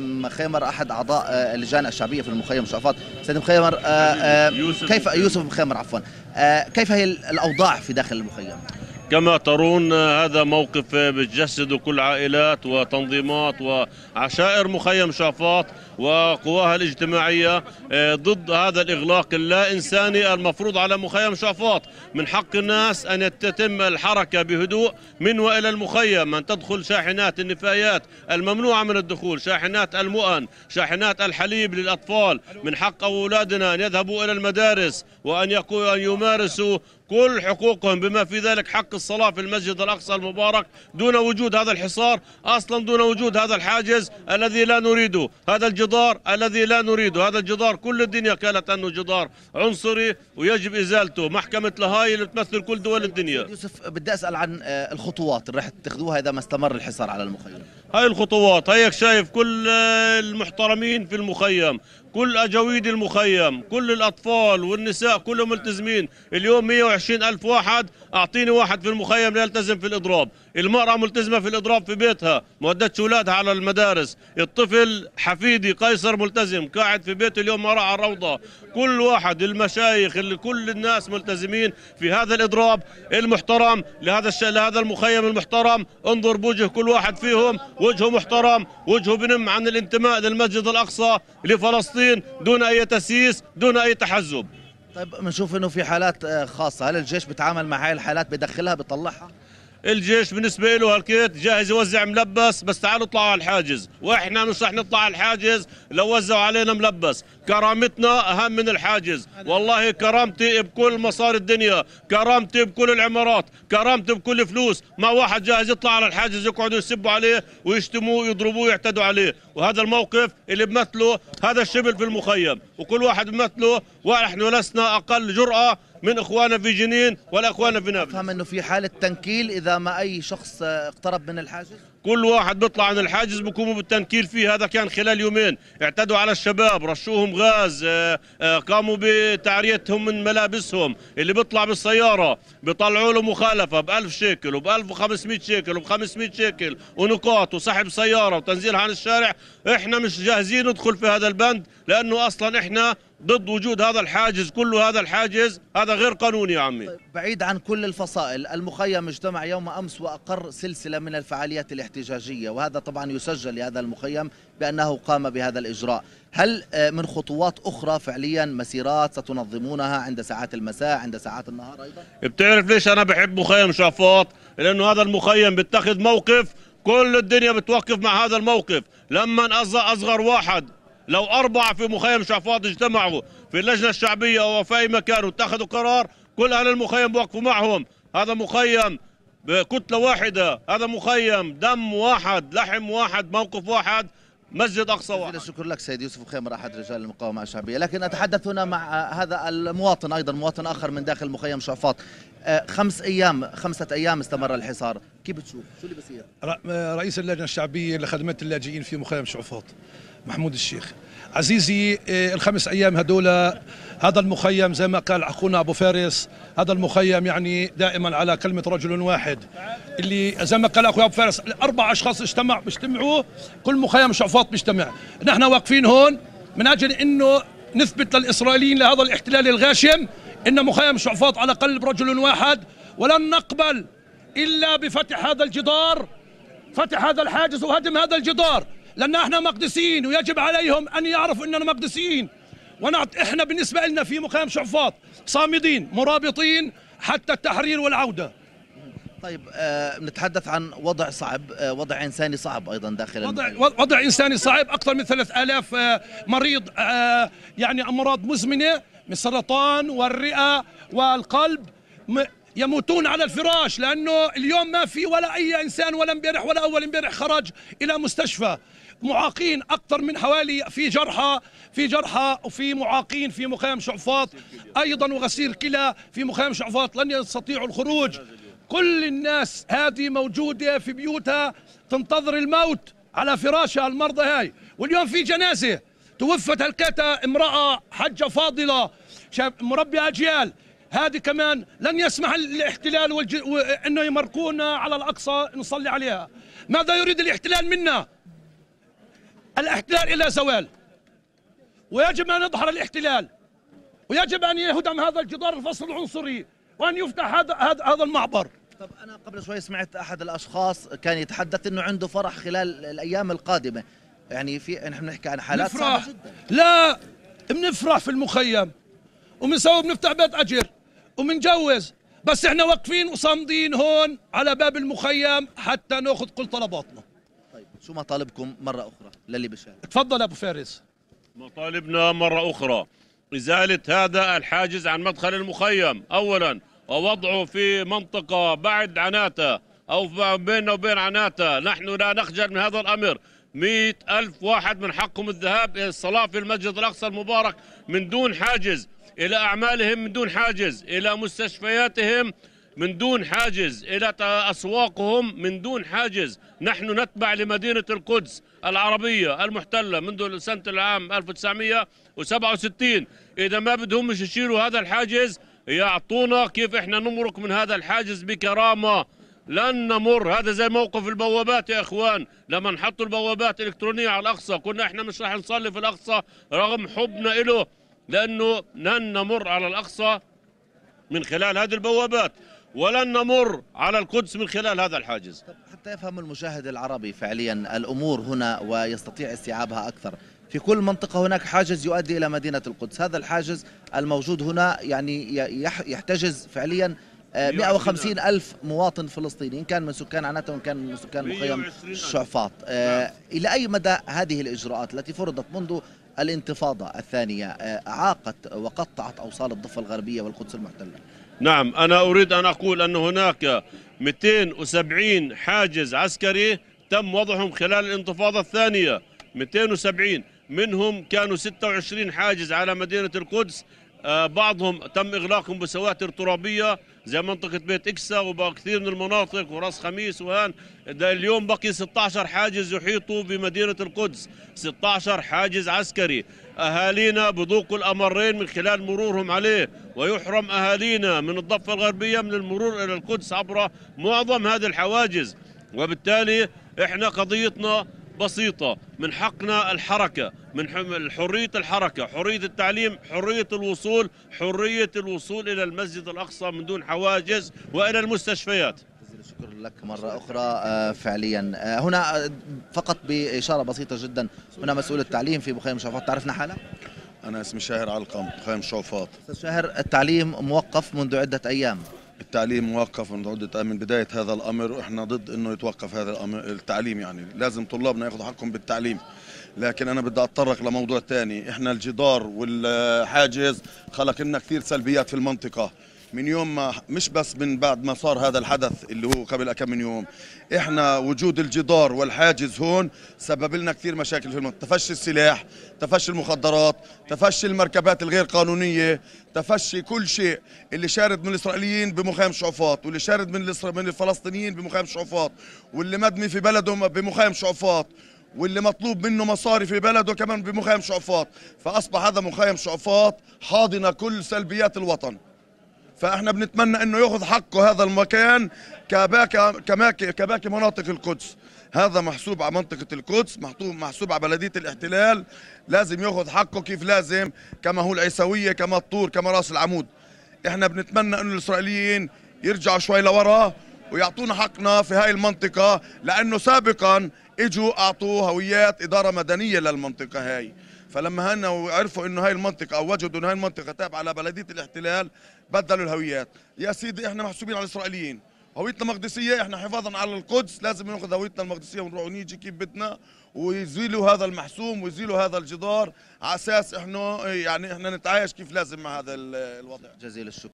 مخيمر احد اعضاء آه، اللجان الشعبيه في المخيم شرفات سيد مخيمر آه، آه، كيف يوسف مخيمر عفوا كيف هي الاوضاع في داخل المخيم كما ترون هذا موقف بتجسد كل عائلات وتنظيمات وعشائر مخيم شافات وقواها الاجتماعية آه، ضد هذا الإغلاق اللا إنساني المفروض على مخيم شافات من حق الناس أن تتم الحركة بهدوء من وإلى المخيم أن تدخل شاحنات النفايات الممنوعة من الدخول شاحنات المؤن شاحنات الحليب للأطفال من حق أولادنا أن يذهبوا إلى المدارس وأن يمارسوا كل حقوقهم بما في ذلك حق الصلاة في المسجد الأقصى المبارك دون وجود هذا الحصار أصلا دون وجود هذا الحاجز الذي لا نريده هذا الجدار الذي لا نريده هذا الجدار كل الدنيا قالت أنه جدار عنصري ويجب إزالته محكمة لهاي اللي بتمثل كل دول الدنيا يوسف بدي أسأل عن آه، الخطوات اللي راح تاخذوها إذا ما استمر الحصار على المخيم هاي الخطوات هيك شايف كل المحترمين في المخيم كل اجاويد المخيم كل الاطفال والنساء كلهم ملتزمين اليوم 120 الف واحد اعطيني واحد في المخيم لا يلتزم في الاضراب المراه ملتزمه في الاضراب في بيتها ما ودتش اولادها على المدارس الطفل حفيدي قيصر ملتزم قاعد في بيته اليوم ما راح الروضه كل واحد المشايخ اللي كل الناس ملتزمين في هذا الاضراب المحترم لهذا الش... لهذا المخيم المحترم انظر بوجه كل واحد فيهم وجهه محترم وجهه بنم عن الانتماء للمسجد الاقصى لفلسطين فلسطين دون أي تسييس دون أي تحزب طيب بنشوف انه في حالات آه، خاصه هل الجيش بيتعامل مع هاي الحالات بيدخلها بيطلعها الجيش بالنسبه له هالكيت جاهز يوزع ملبس بس تعالوا اطلعوا على الحاجز واحنا مش رح نطلع على الحاجز لو وزعوا علينا ملبس كرامتنا اهم من الحاجز والله كرامتي بكل مصاري الدنيا كرامتي بكل العمارات كرامتي بكل فلوس ما واحد جاهز يطلع على الحاجز يقعدوا يسبوا عليه ويشتموه ويضربوه ويعتدوا عليه وهذا الموقف اللي بمثله هذا الشبل في المخيم وكل واحد بمثله ونحن لسنا اقل جراه من اخواننا في جنين ولا اخواننا في نابلس افهم انه في حاله تنكيل اذا ما اي شخص اقترب من الحاجز كل واحد بيطلع عن الحاجز بيقوموا بالتنكيل فيه هذا كان خلال يومين اعتدوا على الشباب رشوهم غاز آه، آه، قاموا بتعريتهم من ملابسهم اللي بيطلع بالسيارة بيطلعوا له مخالفة ب1000 شيكل وب1500 شيكل وب500 شيكل ونقاط وسحب سيارة وتنزيلها عن الشارع احنا مش جاهزين ندخل في هذا البند لأنه أصلا احنا ضد وجود هذا الحاجز كله هذا الحاجز هذا غير قانوني يا عمي طيب، بعيد عن كل الفصائل المخيم اجتمع يوم أمس وأقر سلسلة من الفعاليات الاحتجاجية وهذا طبعا يسجل لهذا المخيم بأنه قام بهذا الإجراء هل آه، من خطوات أخرى فعليا مسيرات ستنظمونها عند ساعات المساء عند ساعات النهار أيضا بتعرف ليش أنا بحب مخيم شافوط لأنه هذا المخيم بيتخذ موقف كل الدنيا بتوقف مع هذا الموقف لما أصغر واحد لو أربعة في مخيم شعفاط اجتمعوا في اللجنة الشعبية أو في أي مكان واتخذوا قرار كل أهل المخيم وقفوا معهم هذا مخيم بكتلة واحدة هذا مخيم دم واحد لحم واحد موقف واحد مسجد اقصى واحد شكر لك سيد يوسف خيمر احد رجال المقاومه الشعبيه لكن اتحدث هنا مع هذا المواطن ايضا مواطن اخر من داخل مخيم شعفاط آه، خمس ايام خمسه ايام استمر الحصار كيف بتشوف شو اللي بصير آه، رئيس اللجنه الشعبيه لخدمه اللاجئين في مخيم شعفاط محمود الشيخ عزيزي إيه، الخمس ايام هدول هذا المخيم زي ما قال اخونا ابو فارس هذا المخيم يعني دائما على كلمه رجل واحد اللي زي ما قال اخويا ابو فارس اربع اشخاص اجتمع بيجتمعوا كل مخيم شعفاط بيجتمع نحن واقفين هون من اجل انه نثبت للاسرائيليين لهذا الاحتلال الغاشم ان مخيم شعفاط على قلب رجل واحد ولن نقبل الا بفتح هذا الجدار فتح هذا الحاجز وهدم هذا الجدار لأن احنا مقدسيين ويجب عليهم أن يعرفوا أننا مقدسيين ونعت احنا بالنسبة لنا في مخيم شعفاط صامدين مرابطين حتى التحرير والعودة طيب آه نتحدث عن وضع صعب آه وضع إنساني صعب أيضا داخل وضع, وضع إنساني صعب أكثر من 3000 آه مريض آه يعني أمراض مزمنة من السرطان والرئة والقلب يموتون على الفراش لأنه اليوم ما في ولا أي إنسان ولا امبارح ولا أول امبارح خرج إلى مستشفى معاقين أكثر من حوالي في جرحى في جرحى وفي معاقين في مخيم شعفاط أيضا وغسير كلى في مخيم شعفاط لن يستطيعوا الخروج كل الناس هذه موجودة في بيوتها تنتظر الموت على فراشها المرضى هاي واليوم في جنازة توفت هلكتها امرأة حجة فاضلة مربي أجيال هذه كمان لن يسمح الاحتلال والج... و... انه يمرقونا على الاقصى نصلي عليها ماذا يريد الاحتلال منا الاحتلال الى زوال ويجب ان يظهر الاحتلال ويجب ان يهدم هذا الجدار الفصل العنصري وان يفتح هذا هذا هذا المعبر طب انا قبل شوي سمعت احد الاشخاص كان يتحدث انه عنده فرح خلال الايام القادمه يعني في نحن بنحكي عن حالات صعبه جدا لا بنفرح في المخيم وبنسوي بنفتح بيت اجر ومنجوز بس احنا واقفين وصامدين هون على باب المخيم حتى ناخذ كل طلباتنا طيب شو مطالبكم مره اخرى للي بشارك تفضل ابو فارس مطالبنا مره اخرى ازاله هذا الحاجز عن مدخل المخيم اولا ووضعه في منطقه بعد عناتا او بيننا وبين عناتا نحن لا نخجل من هذا الامر مئة ألف واحد من حقهم الذهاب إلى الصلاة في المسجد الأقصى المبارك من دون حاجز إلى أعمالهم من دون حاجز إلى مستشفياتهم من دون حاجز إلى أسواقهم من دون حاجز نحن نتبع لمدينة القدس العربية المحتلة منذ سنة العام 1967 إذا ما بدهم يشيلوا هذا الحاجز يعطونا كيف احنا نمرق من هذا الحاجز بكرامة لن نمر هذا زي موقف البوابات يا اخوان لما نحطوا البوابات الالكترونيه على الاقصى كنا احنا مش راح نصلي في الاقصى رغم حبنا له لأنه لن نمر على الأقصى من خلال هذه البوابات ولن نمر على القدس من خلال هذا الحاجز حتى يفهم المشاهد العربي فعليا الأمور هنا ويستطيع استيعابها أكثر في كل منطقة هناك حاجز يؤدي إلى مدينة القدس هذا الحاجز الموجود هنا يعني يحتجز فعليا 150 ألف مواطن فلسطيني إن كان من سكان عناتة وإن كان من سكان مخيم نعم. شعفاط آه، إلى أي مدى هذه الإجراءات التي فرضت منذ الانتفاضة الثانية آه، عاقت وقطعت أوصال الضفة الغربية والقدس المحتلة نعم أنا أريد أن أقول أن هناك 270 حاجز عسكري تم وضعهم خلال الانتفاضة الثانية 270 منهم كانوا 26 حاجز على مدينة القدس آه، بعضهم تم إغلاقهم بسواتر ترابية زي منطقه بيت اكسا وبقى كثير من المناطق وراس خميس وهان ده اليوم بقي 16 حاجز يحيطوا بمدينه القدس 16 حاجز عسكري اهالينا بذوقوا الامرين من خلال مرورهم عليه ويحرم اهالينا من الضفه الغربيه من المرور الى القدس عبر معظم هذه الحواجز وبالتالي احنا قضيتنا بسيطة من حقنا الحركة من حرية الحركة حرية التعليم حرية الوصول حرية الوصول إلى المسجد الأقصى من دون حواجز وإلى المستشفيات شكرا لك مرة أخرى آه، فعليا آه، هنا آه، فقط بإشارة بسيطة جدا هنا مسؤول التعليم في بخيم شوفات تعرفنا حالة؟ أنا اسمي شاهر علقم بخيم شوفات شاهر التعليم موقف منذ عدة أيام التعليم موقف من بدايه هذا الامر واحنا ضد انه يتوقف هذا الأمر التعليم يعني لازم طلابنا ياخذوا حقهم بالتعليم لكن انا بدي اتطرق لموضوع ثاني احنا الجدار والحاجز خلق لنا كثير سلبيات في المنطقه من يوم ما مش بس من بعد ما صار هذا الحدث اللي هو قبل كم من يوم احنا وجود الجدار والحاجز هون سبب لنا كثير مشاكل في المنطقه تفشي السلاح تفشي المخدرات تفشي المركبات الغير قانونيه تفشي كل شيء اللي شارد من الاسرائيليين بمخيم شعفاط واللي شارد من من الفلسطينيين بمخيم شعفاط واللي مدمي في بلده بمخيم شعفاط واللي مطلوب منه مصاري في بلده كمان بمخيم شعفاط فاصبح هذا مخيم شعفاط حاضنه كل سلبيات الوطن فاحنا بنتمنى انه ياخذ حقه هذا المكان كباكي كباكي كباكي مناطق القدس هذا محسوب على منطقه القدس محسوب محسوب على بلديه الاحتلال لازم ياخذ حقه كيف لازم كما هو العيسويه كما الطور كما راس العمود احنا بنتمنى انه الاسرائيليين يرجعوا شوي لورا ويعطونا حقنا في هاي المنطقه لانه سابقا اجوا اعطوا هويات اداره مدنيه للمنطقه هاي فلما هنوا عرفوا انه هاي المنطقه او وجدوا انه هاي المنطقه تابعه على بلديه الاحتلال بدلوا الهويات يا سيدي احنا محسوبين على الاسرائيليين هويتنا مقدسيه احنا حفاظا على القدس لازم ناخذ هويتنا المقدسيه ونروح ونيجي كيف بدنا ويزيلوا هذا المحسوم ويزيلوا هذا الجدار على اساس احنا يعني احنا نتعايش كيف لازم مع هذا الوضع جزيل الشكر